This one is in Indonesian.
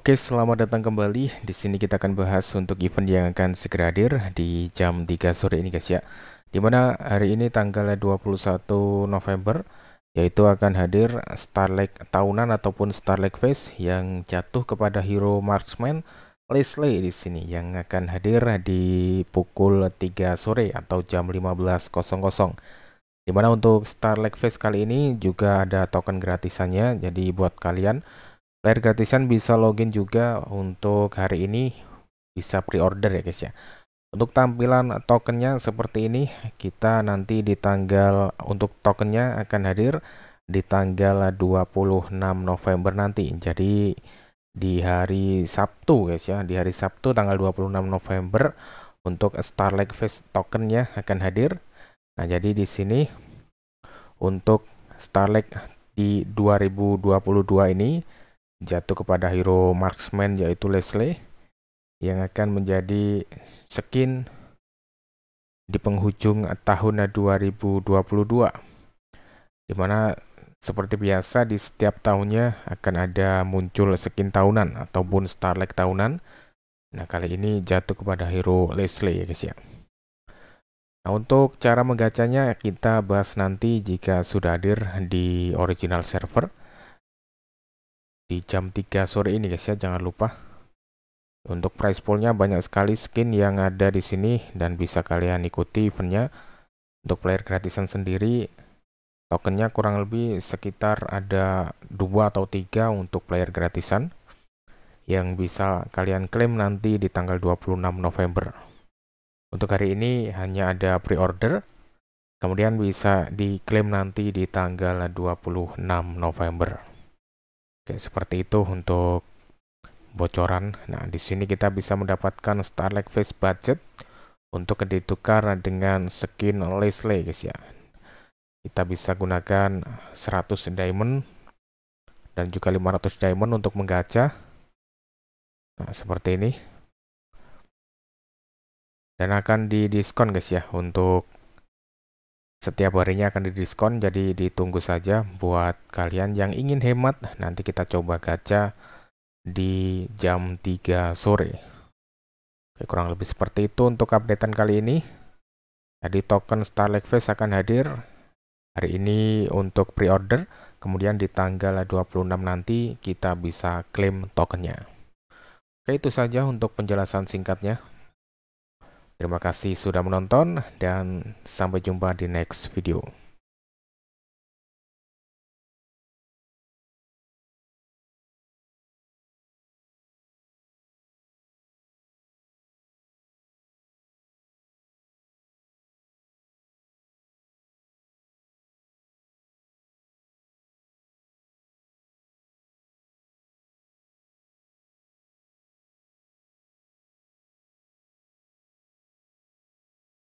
Oke, selamat datang kembali. Di sini kita akan bahas untuk event yang akan segera hadir di jam 3 sore ini guys ya. di mana hari ini tanggal 21 November yaitu akan hadir Starlight tahunan ataupun Starlight Face yang jatuh kepada hero marksman Leslie di sini yang akan hadir di pukul 3 sore atau jam 15.00. Dimana untuk Starlight Face kali ini juga ada token gratisannya jadi buat kalian Layar gratisan bisa login juga untuk hari ini bisa pre-order ya guys ya. Untuk tampilan tokennya seperti ini, kita nanti di tanggal untuk tokennya akan hadir di tanggal 26 November nanti. Jadi di hari Sabtu guys ya, di hari Sabtu tanggal 26 November untuk Starlight Face tokennya akan hadir. Nah, jadi di sini untuk Starlight di 2022 ini jatuh kepada hero marksman yaitu Leslie yang akan menjadi skin di penghujung tahun 2022 dimana seperti biasa di setiap tahunnya akan ada muncul skin tahunan ataupun starlight tahunan nah kali ini jatuh kepada hero Leslie ya guys ya Nah, untuk cara menggacanya kita bahas nanti jika sudah hadir di original server di jam 3 sore ini guys ya jangan lupa untuk price poolnya banyak sekali skin yang ada di sini dan bisa kalian ikuti eventnya untuk player gratisan sendiri tokennya kurang lebih sekitar ada dua atau tiga untuk player gratisan yang bisa kalian klaim nanti di tanggal 26 November untuk hari ini hanya ada pre-order kemudian bisa diklaim nanti di tanggal 26 November Oke, seperti itu untuk bocoran. Nah, di sini kita bisa mendapatkan Starlight Face Budget untuk ditukar dengan skin Leslie guys ya. Kita bisa gunakan 100 diamond dan juga 500 diamond untuk menggacha. Nah, seperti ini. Dan akan didiskon guys ya untuk setiap harinya akan didiskon jadi ditunggu saja buat kalian yang ingin hemat nanti kita coba gacha di jam 3 sore Oke, kurang lebih seperti itu untuk updatean kali ini jadi token Starlight Face akan hadir hari ini untuk pre-order kemudian di tanggal 26 nanti kita bisa klaim tokennya Oke itu saja untuk penjelasan singkatnya Terima kasih sudah menonton dan sampai jumpa di next video.